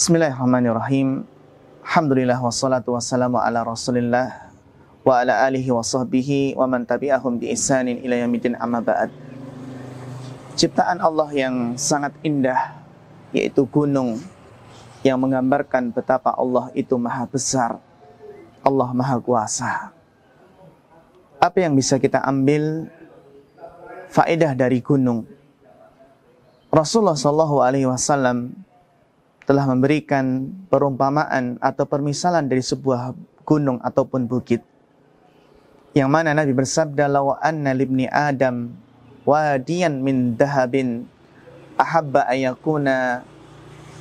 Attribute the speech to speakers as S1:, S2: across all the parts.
S1: Bismillahirrahmanirrahim. Alhamdulillah wassalatu wassalamu ala Rasulillah wa ala alihi wa sahbihi wa man tabi'ahum bi ihsanin ila yaumil amma ba'd. Ciptaan Allah yang sangat indah yaitu gunung yang menggambarkan betapa Allah itu maha besar, Allah maha kuasa. Apa yang bisa kita ambil faedah dari gunung? Rasulullah Shallallahu alaihi wasallam telah memberikan perumpamaan atau permisalan dari sebuah gunung ataupun bukit. Yang mana Nabi bersabda, "Law anna libni Adam wadiyan min dahabin ahabba ayakuna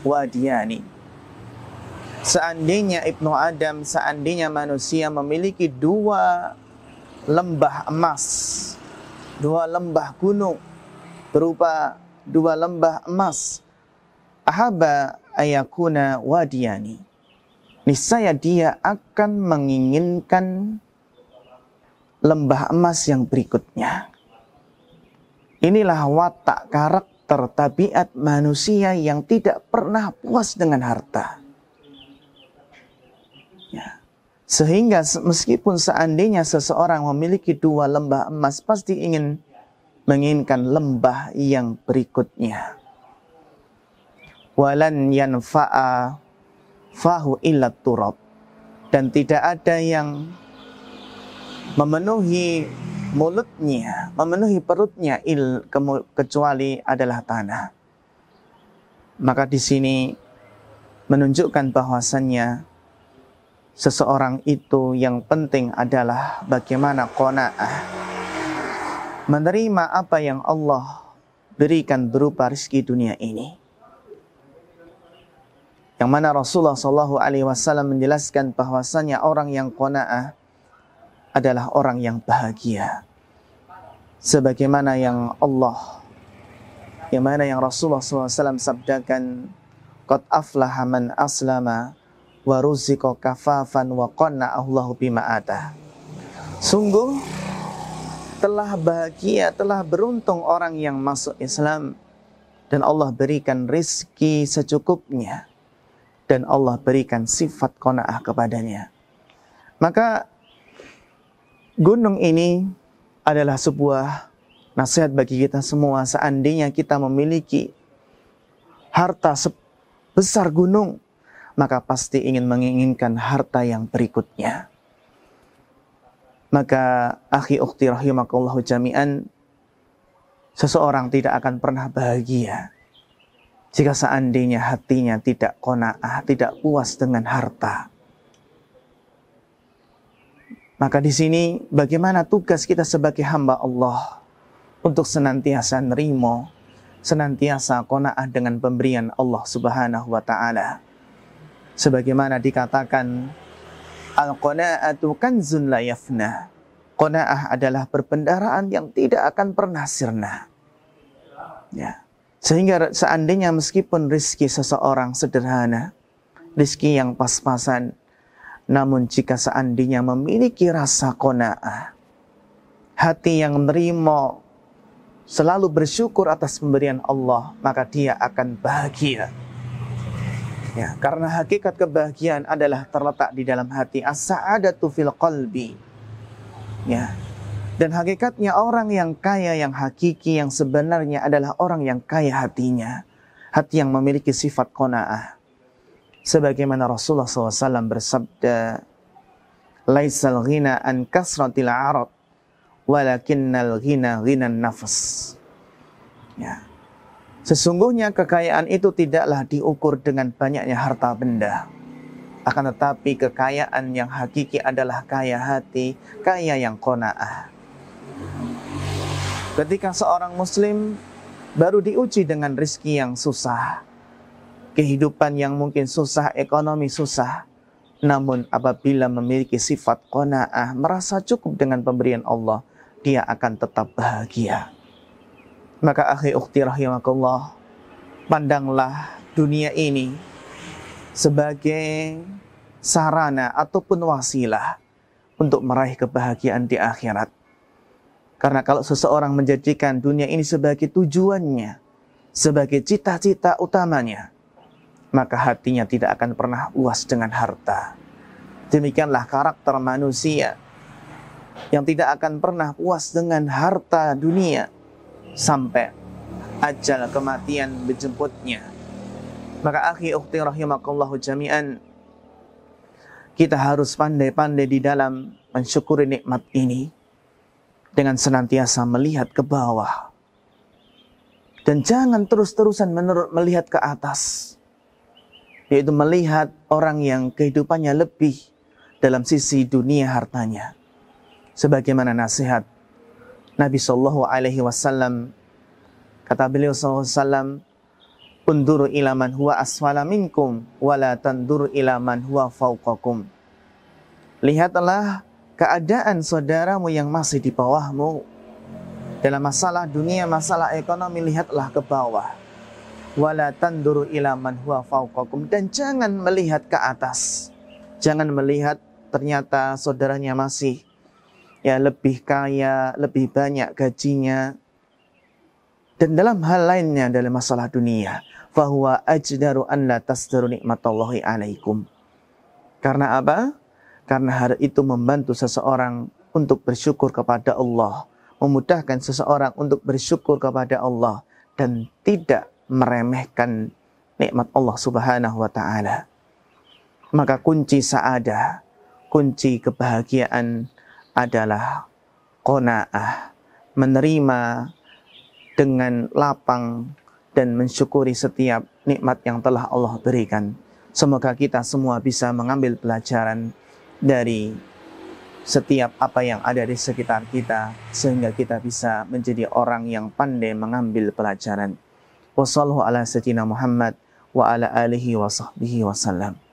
S1: wadiyani." Seandainya Ibnu Adam, seandainya manusia memiliki dua lembah emas, dua lembah gunung berupa dua lembah emas, ahaba ayakuna wadiyani. Niscaya dia akan menginginkan lembah emas yang berikutnya. Inilah watak karakter tabiat manusia yang tidak pernah puas dengan harta. Ya. Sehingga meskipun seandainya seseorang memiliki dua lembah emas, pasti ingin menginginkan lembah yang berikutnya walan yanfa'a fahu illa turab dan tidak ada yang memenuhi mulutnya, memenuhi perutnya il kecuali adalah tanah. Maka di sini menunjukkan bahwasannya seseorang itu yang penting adalah bagaimana qanaah menerima apa yang Allah berikan berupa rezeki dunia ini yang mana Rasulullah Shallallahu Alaihi Wasallam menjelaskan bahwasannya orang yang kona'ah adalah orang yang bahagia. Sebagaimana yang Allah, yang mana yang Rasulullah SAW sabdakan, Qad aflaha man aslama wa ruziko kafafan wa qanna'ahullahu bima'atah. Sungguh telah bahagia, telah beruntung orang yang masuk Islam dan Allah berikan rizki secukupnya dan Allah berikan sifat kona'ah kepadanya. Maka gunung ini adalah sebuah nasihat bagi kita semua seandainya kita memiliki harta sebesar gunung maka pasti ingin menginginkan harta yang berikutnya. Maka akhi ukhti rahimakallahu jami'an seseorang tidak akan pernah bahagia jika seandainya hatinya tidak kona'ah, tidak puas dengan harta. Maka di sini bagaimana tugas kita sebagai hamba Allah untuk senantiasa nerimo, senantiasa kona'ah dengan pemberian Allah Subhanahu wa taala. Sebagaimana dikatakan al qonaatu kanzun la yafna. konaah adalah perbendaraan yang tidak akan pernah sirna. Ya. Sehingga seandainya meskipun rizki seseorang sederhana, rizki yang pas-pasan, namun jika seandainya memiliki rasa kona'ah, hati yang menerima, selalu bersyukur atas pemberian Allah, maka dia akan bahagia. Ya, karena hakikat kebahagiaan adalah terletak di dalam hati. As-sa'adatu fil qalbi. Ya, dan hakikatnya orang yang kaya yang hakiki yang sebenarnya adalah orang yang kaya hatinya. Hati yang memiliki sifat kona'ah. Sebagaimana Rasulullah SAW bersabda, Laisal ghina an kasratil arad, walakinnal ghina ghina nafas. Ya. Sesungguhnya kekayaan itu tidaklah diukur dengan banyaknya harta benda. Akan tetapi kekayaan yang hakiki adalah kaya hati, kaya yang kona'ah. Ketika seorang muslim baru diuji dengan rizki yang susah, kehidupan yang mungkin susah, ekonomi susah, namun apabila memiliki sifat kona'ah, merasa cukup dengan pemberian Allah, dia akan tetap bahagia. Maka akhi ukhti rahimakumullah, pandanglah dunia ini sebagai sarana ataupun wasilah untuk meraih kebahagiaan di akhirat. Karena kalau seseorang menjadikan dunia ini sebagai tujuannya, sebagai cita-cita utamanya, maka hatinya tidak akan pernah puas dengan harta. Demikianlah karakter manusia yang tidak akan pernah puas dengan harta dunia sampai ajal kematian menjemputnya. Maka akhi ukhti rahimakallahu jami'an, kita harus pandai-pandai di dalam mensyukuri nikmat ini dengan senantiasa melihat ke bawah. Dan jangan terus-terusan menurut melihat ke atas. Yaitu melihat orang yang kehidupannya lebih dalam sisi dunia hartanya. Sebagaimana nasihat Nabi Shallallahu Alaihi Wasallam kata beliau SAW, Unduru ilaman huwa aswala minkum, wala tanduru ilaman huwa fauqakum. Lihatlah keadaan saudaramu yang masih di bawahmu dalam masalah dunia, masalah ekonomi, lihatlah ke bawah. Wala tanduru ila man dan jangan melihat ke atas. Jangan melihat ternyata saudaranya masih ya lebih kaya, lebih banyak gajinya. Dan dalam hal lainnya dalam masalah dunia, fahuwa ajdaru an la tasdaru alaikum. Karena apa? Karena hal itu membantu seseorang untuk bersyukur kepada Allah, memudahkan seseorang untuk bersyukur kepada Allah dan tidak meremehkan nikmat Allah Subhanahu wa taala. Maka kunci saada, kunci kebahagiaan adalah qanaah, menerima dengan lapang dan mensyukuri setiap nikmat yang telah Allah berikan. Semoga kita semua bisa mengambil pelajaran dari setiap apa yang ada di sekitar kita sehingga kita bisa menjadi orang yang pandai mengambil pelajaran. Wassallahu ala sayyidina Muhammad wa ala alihi wa sahbihi wasallam.